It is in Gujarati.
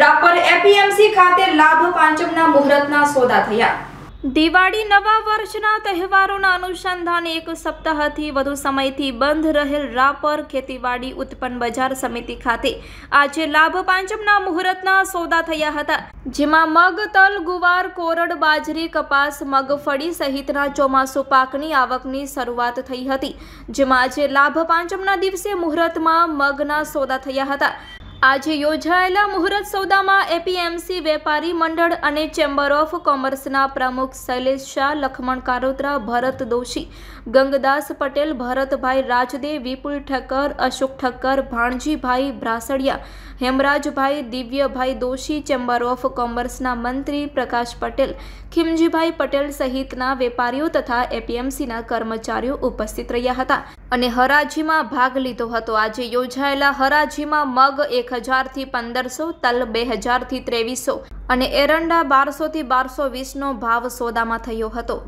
રાપર એપીએમસી ખાતે લાભ પાંચમના મુહૂર્તના સોદા થયા દિવાળી નવા વર્ષના તહેવારોના અનુસંધાને એક સપ્તાહથી વધુ સમયથી બંધ રહેલ રાપર ખેતીવાડી ઉત્પન્ન બજાર સમિતિ ખાતે આજે લાભ પાંચમના મુહૂર્તના સોદા થયા હતા જેમાં મગ તલ ગુવાર કોરડ બાજરી કપાસ મગફળી સહિતના ચોમાસુ પાકની આવકની શરૂઆત થઈ હતી જેમાં આજે લાભ પાંચમના દિવસે મુહૂર્તમાં મગના સોદા થયા હતા આજે યોજાયેલા મુહૂર્ત સૌદામાં એપીએમસી વેપારી મંડળ અને ચેમ્બર ઓફ કોમર્સના પ્રમુખ શૈલેષ શાહ લખમણ કારોત્રા ભરત દોશી ગંગદાસ પટેલ ભરતભાઈ રાજદે વિપુલ ઠક્કર અશોક ઠક્કર ભાણજીભાઈ ભ્રાસડિયા હેમરાજભાઈ દિવ્યભાઈ દોશી ચેમ્બર ઓફ કોમર્સના મંત્રી પ્રકાશ પટેલ ખીમજીભાઈ પટેલ સહિતના વેપારીઓ તથા એપીએમસીના કર્મચારીઓ ઉપસ્થિત રહ્યા હતા અને હરાજીમાં ભાગ લીધો હતો આજે યોજાયેલા હરાજીમાં મગ એક થી પંદરસો તલ બે થી ત્રેવીસો અને એરંડા બારસોથી બારસો નો ભાવ સોદામાં થયો હતો